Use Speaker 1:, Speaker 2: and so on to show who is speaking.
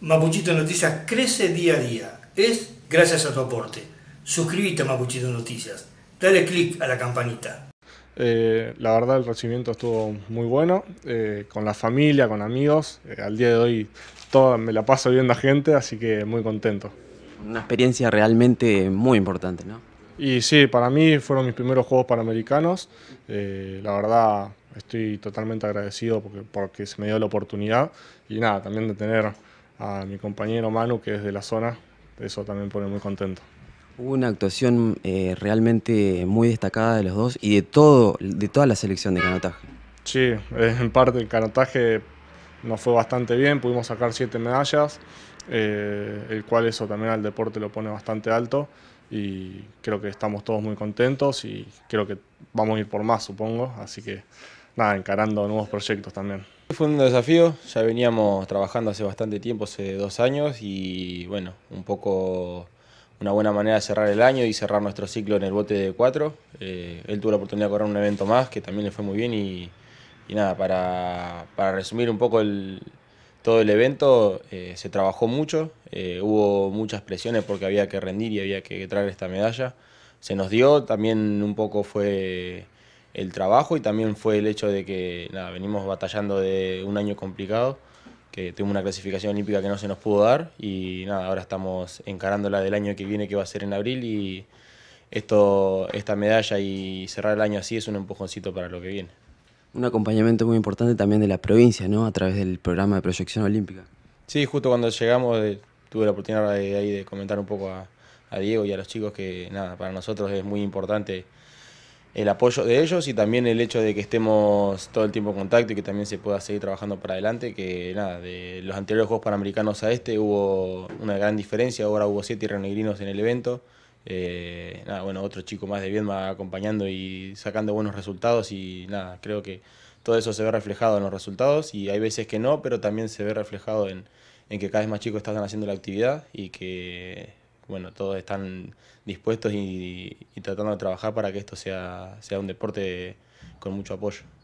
Speaker 1: Mapuchito Noticias crece día a día. Es gracias a tu aporte. Suscríbete a Mapuchito Noticias. Dale click a la campanita. Eh, la verdad el recibimiento estuvo muy bueno, eh, con la familia, con amigos. Eh, al día de hoy todo, me la paso viendo a gente, así que muy contento.
Speaker 2: Una experiencia realmente muy importante, ¿no?
Speaker 1: Y sí, para mí fueron mis primeros Juegos Panamericanos. la verdad estoy totalmente agradecido porque, porque se me dio la oportunidad y nada, también de tener a mi compañero Manu, que es de la zona, eso también pone muy contento.
Speaker 2: Hubo una actuación eh, realmente muy destacada de los dos y de todo, de toda la selección de canotaje.
Speaker 1: Sí, eh, en parte el canotaje nos fue bastante bien, pudimos sacar siete medallas, eh, el cual eso también al deporte lo pone bastante alto y creo que estamos todos muy contentos y creo que vamos a ir por más, supongo, así que
Speaker 3: nada, encarando nuevos proyectos también. Fue un desafío, ya veníamos trabajando hace bastante tiempo, hace dos años, y bueno, un poco una buena manera de cerrar el año y cerrar nuestro ciclo en el bote de cuatro. Eh, él tuvo la oportunidad de correr un evento más que también le fue muy bien y, nada, para, para, resumir un poco el, todo el evento, eh, se trabajó mucho, eh, hubo muchas presiones porque había que rendir y había que traer esta medalla. Se nos dio, también un poco fue el trabajo y también fue el hecho de que nada, venimos batallando de un año complicado, que tuvimos una clasificación olímpica que no se nos pudo dar y nada, ahora estamos encarándola del año que viene que va a ser en abril y esto, esta medalla y cerrar el año así es un empujoncito para lo que viene.
Speaker 2: Un acompañamiento muy importante también de la provincia, ¿no? A través del programa de proyección olímpica.
Speaker 3: Sí, justo cuando llegamos eh, tuve la oportunidad de, ahí de comentar un poco a, a Diego y a los chicos que nada, para nosotros es muy importante el apoyo de ellos y también el hecho de que estemos todo el tiempo en contacto y que también se pueda seguir trabajando para adelante, que nada, de los anteriores Juegos Panamericanos a este hubo una gran diferencia, ahora hubo siete irrenegrinos en el evento, eh, nada, bueno, otro chico más de Viedma acompañando y sacando buenos resultados y nada, creo que todo eso se ve reflejado en los resultados y hay veces que no, pero también se ve reflejado en, en que cada vez más chicos están haciendo la actividad y que bueno, todos están dispuestos y, y, tratando de trabajar para que esto sea, sea un deporte con mucho apoyo.